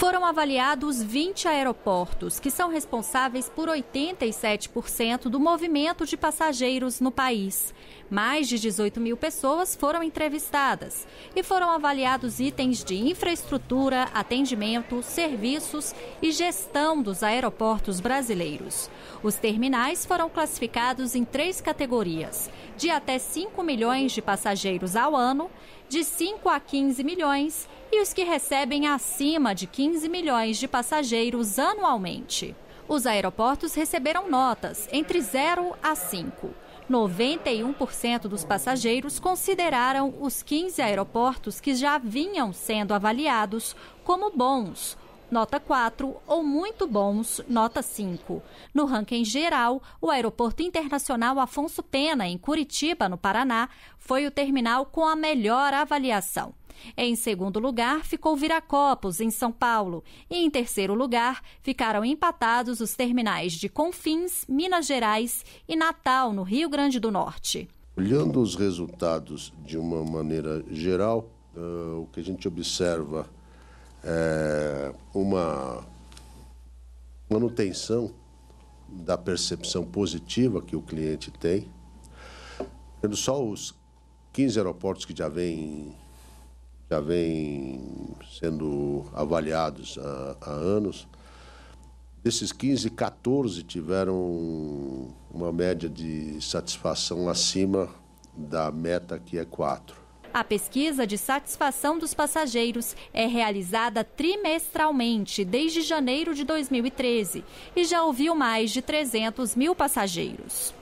Foram avaliados 20 aeroportos, que são responsáveis por 87% do movimento de passageiros no país. Mais de 18 mil pessoas foram entrevistadas e foram avaliados itens de infraestrutura, atendimento, serviços e gestão dos aeroportos brasileiros. Os terminais foram classificados em três categorias: de até 5 milhões de passageiros ao ano, de 5 a 15 milhões e os que recebem acima de 15 milhões de passageiros anualmente. Os aeroportos receberam notas entre 0 a 5. 91% dos passageiros consideraram os 15 aeroportos que já vinham sendo avaliados como bons, nota 4, ou muito bons, nota 5. No ranking geral, o Aeroporto Internacional Afonso Pena, em Curitiba, no Paraná, foi o terminal com a melhor avaliação. Em segundo lugar, ficou Viracopos, em São Paulo. E em terceiro lugar, ficaram empatados os terminais de Confins, Minas Gerais e Natal, no Rio Grande do Norte. Olhando os resultados de uma maneira geral, uh, o que a gente observa é uma manutenção da percepção positiva que o cliente tem. Só os 15 aeroportos que já vêm já vem sendo avaliados há, há anos. Desses 15, 14 tiveram uma média de satisfação acima da meta, que é 4. A pesquisa de satisfação dos passageiros é realizada trimestralmente desde janeiro de 2013 e já ouviu mais de 300 mil passageiros.